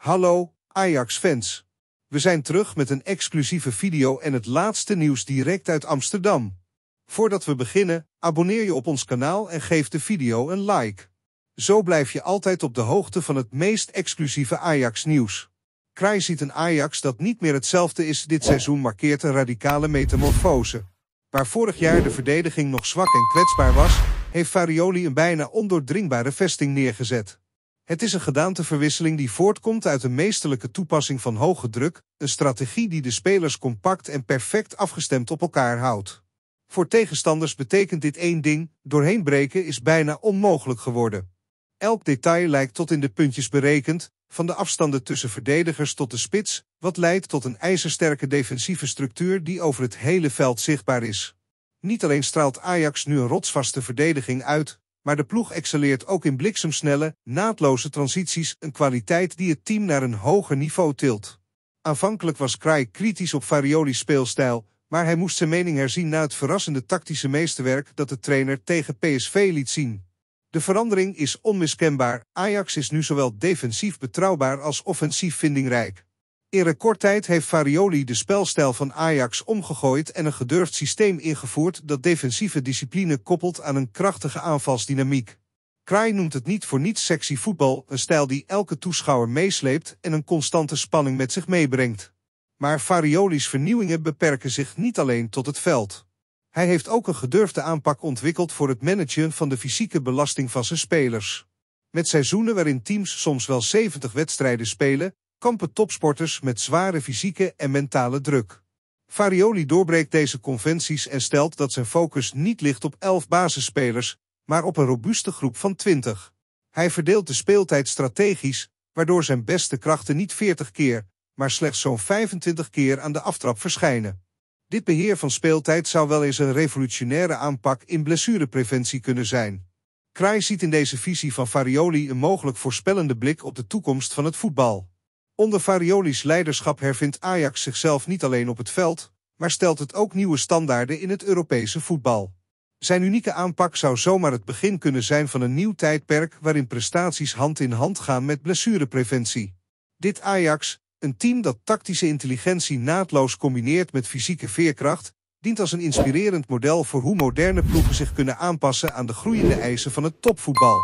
Hallo, Ajax-fans. We zijn terug met een exclusieve video en het laatste nieuws direct uit Amsterdam. Voordat we beginnen, abonneer je op ons kanaal en geef de video een like. Zo blijf je altijd op de hoogte van het meest exclusieve Ajax-nieuws. Krij ziet een Ajax dat niet meer hetzelfde is dit seizoen markeert een radicale metamorfose. Waar vorig jaar de verdediging nog zwak en kwetsbaar was, heeft Farioli een bijna ondoordringbare vesting neergezet. Het is een gedaanteverwisseling die voortkomt uit de meesterlijke toepassing van hoge druk, een strategie die de spelers compact en perfect afgestemd op elkaar houdt. Voor tegenstanders betekent dit één ding, doorheen breken is bijna onmogelijk geworden. Elk detail lijkt tot in de puntjes berekend, van de afstanden tussen verdedigers tot de spits, wat leidt tot een ijzersterke defensieve structuur die over het hele veld zichtbaar is. Niet alleen straalt Ajax nu een rotsvaste verdediging uit, maar de ploeg excelleert ook in bliksemsnelle, naadloze transities, een kwaliteit die het team naar een hoger niveau tilt. Aanvankelijk was Kraai kritisch op Farioli's speelstijl, maar hij moest zijn mening herzien na het verrassende tactische meesterwerk dat de trainer tegen PSV liet zien. De verandering is onmiskenbaar, Ajax is nu zowel defensief betrouwbaar als offensief vindingrijk. In recordtijd heeft Farioli de spelstijl van Ajax omgegooid en een gedurfd systeem ingevoerd dat defensieve discipline koppelt aan een krachtige aanvalsdynamiek. Kraai noemt het niet voor niets sexy voetbal, een stijl die elke toeschouwer meesleept en een constante spanning met zich meebrengt. Maar Farioli's vernieuwingen beperken zich niet alleen tot het veld. Hij heeft ook een gedurfde aanpak ontwikkeld voor het managen van de fysieke belasting van zijn spelers. Met seizoenen waarin teams soms wel 70 wedstrijden spelen, kampen topsporters met zware fysieke en mentale druk. Farioli doorbreekt deze conventies en stelt dat zijn focus niet ligt op 11 basisspelers, maar op een robuuste groep van 20. Hij verdeelt de speeltijd strategisch, waardoor zijn beste krachten niet 40 keer, maar slechts zo'n 25 keer aan de aftrap verschijnen. Dit beheer van speeltijd zou wel eens een revolutionaire aanpak in blessurepreventie kunnen zijn. Kraai ziet in deze visie van Farioli een mogelijk voorspellende blik op de toekomst van het voetbal. Onder Fariolis leiderschap hervindt Ajax zichzelf niet alleen op het veld, maar stelt het ook nieuwe standaarden in het Europese voetbal. Zijn unieke aanpak zou zomaar het begin kunnen zijn van een nieuw tijdperk waarin prestaties hand in hand gaan met blessurepreventie. Dit Ajax, een team dat tactische intelligentie naadloos combineert met fysieke veerkracht, dient als een inspirerend model voor hoe moderne ploegen zich kunnen aanpassen aan de groeiende eisen van het topvoetbal.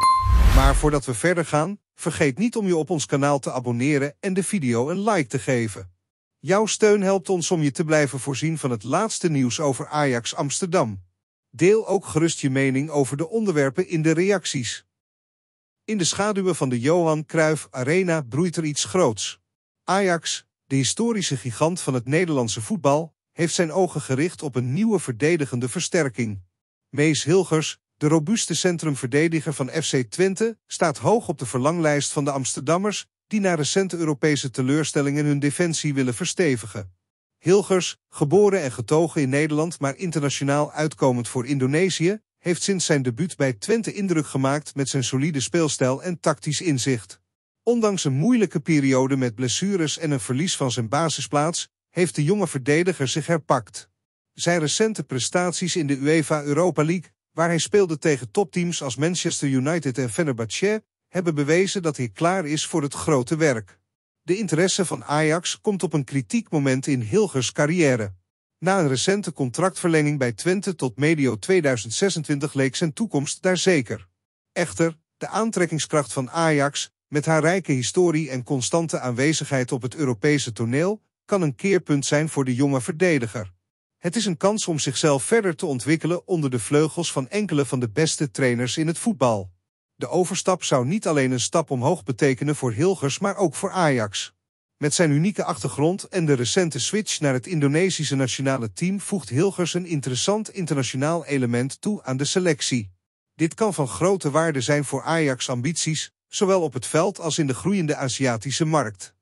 Maar voordat we verder gaan, Vergeet niet om je op ons kanaal te abonneren en de video een like te geven. Jouw steun helpt ons om je te blijven voorzien van het laatste nieuws over Ajax Amsterdam. Deel ook gerust je mening over de onderwerpen in de reacties. In de schaduwen van de Johan Cruijff Arena broeit er iets groots. Ajax, de historische gigant van het Nederlandse voetbal, heeft zijn ogen gericht op een nieuwe verdedigende versterking. Mees Hilgers, de robuuste centrumverdediger van FC Twente staat hoog op de verlanglijst van de Amsterdammers die na recente Europese teleurstellingen hun defensie willen verstevigen. Hilgers, geboren en getogen in Nederland maar internationaal uitkomend voor Indonesië, heeft sinds zijn debuut bij Twente indruk gemaakt met zijn solide speelstijl en tactisch inzicht. Ondanks een moeilijke periode met blessures en een verlies van zijn basisplaats, heeft de jonge verdediger zich herpakt. Zijn recente prestaties in de UEFA Europa League waar hij speelde tegen topteams als Manchester United en Fenerbahce, hebben bewezen dat hij klaar is voor het grote werk. De interesse van Ajax komt op een kritiek moment in Hilgers carrière. Na een recente contractverlenging bij Twente tot medio 2026 leek zijn toekomst daar zeker. Echter, de aantrekkingskracht van Ajax, met haar rijke historie en constante aanwezigheid op het Europese toneel, kan een keerpunt zijn voor de jonge verdediger. Het is een kans om zichzelf verder te ontwikkelen onder de vleugels van enkele van de beste trainers in het voetbal. De overstap zou niet alleen een stap omhoog betekenen voor Hilgers, maar ook voor Ajax. Met zijn unieke achtergrond en de recente switch naar het Indonesische nationale team voegt Hilgers een interessant internationaal element toe aan de selectie. Dit kan van grote waarde zijn voor Ajax' ambities, zowel op het veld als in de groeiende Aziatische markt.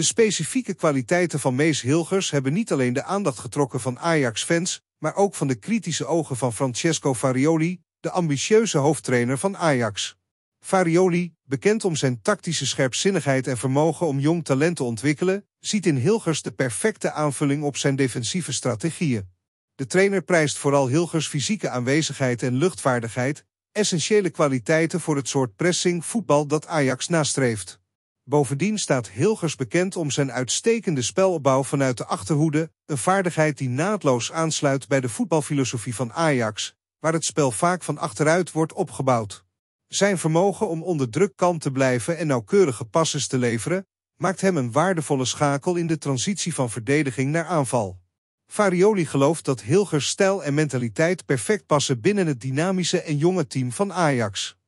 De specifieke kwaliteiten van Mees Hilgers hebben niet alleen de aandacht getrokken van Ajax-fans, maar ook van de kritische ogen van Francesco Farioli, de ambitieuze hoofdtrainer van Ajax. Farioli, bekend om zijn tactische scherpzinnigheid en vermogen om jong talent te ontwikkelen, ziet in Hilgers de perfecte aanvulling op zijn defensieve strategieën. De trainer prijst vooral Hilgers fysieke aanwezigheid en luchtvaardigheid, essentiële kwaliteiten voor het soort pressing voetbal dat Ajax nastreeft. Bovendien staat Hilgers bekend om zijn uitstekende spelopbouw vanuit de achterhoede, een vaardigheid die naadloos aansluit bij de voetbalfilosofie van Ajax, waar het spel vaak van achteruit wordt opgebouwd. Zijn vermogen om onder druk kalm te blijven en nauwkeurige passes te leveren, maakt hem een waardevolle schakel in de transitie van verdediging naar aanval. Farioli gelooft dat Hilgers stijl en mentaliteit perfect passen binnen het dynamische en jonge team van Ajax.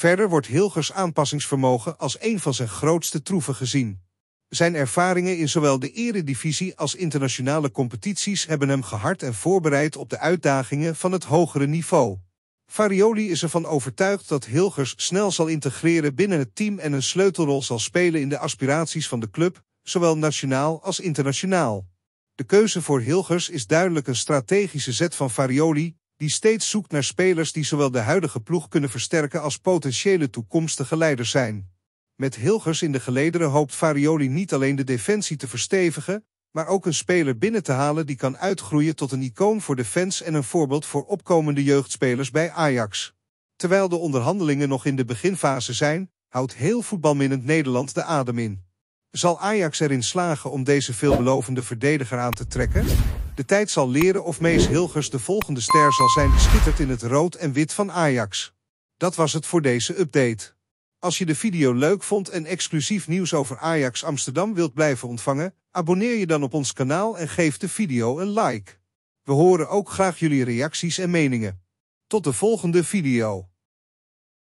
Verder wordt Hilgers aanpassingsvermogen als een van zijn grootste troeven gezien. Zijn ervaringen in zowel de eredivisie als internationale competities hebben hem gehard en voorbereid op de uitdagingen van het hogere niveau. Farioli is ervan overtuigd dat Hilgers snel zal integreren binnen het team en een sleutelrol zal spelen in de aspiraties van de club, zowel nationaal als internationaal. De keuze voor Hilgers is duidelijk een strategische zet van Farioli, die steeds zoekt naar spelers die zowel de huidige ploeg kunnen versterken als potentiële toekomstige leiders zijn. Met Hilgers in de gelederen hoopt Farioli niet alleen de defensie te verstevigen, maar ook een speler binnen te halen die kan uitgroeien tot een icoon voor de fans en een voorbeeld voor opkomende jeugdspelers bij Ajax. Terwijl de onderhandelingen nog in de beginfase zijn, houdt heel voetbalminnend Nederland de adem in. Zal Ajax erin slagen om deze veelbelovende verdediger aan te trekken? De tijd zal leren of Mees Hilgers de volgende ster zal zijn die schittert in het rood en wit van Ajax. Dat was het voor deze update. Als je de video leuk vond en exclusief nieuws over Ajax Amsterdam wilt blijven ontvangen, abonneer je dan op ons kanaal en geef de video een like. We horen ook graag jullie reacties en meningen. Tot de volgende video.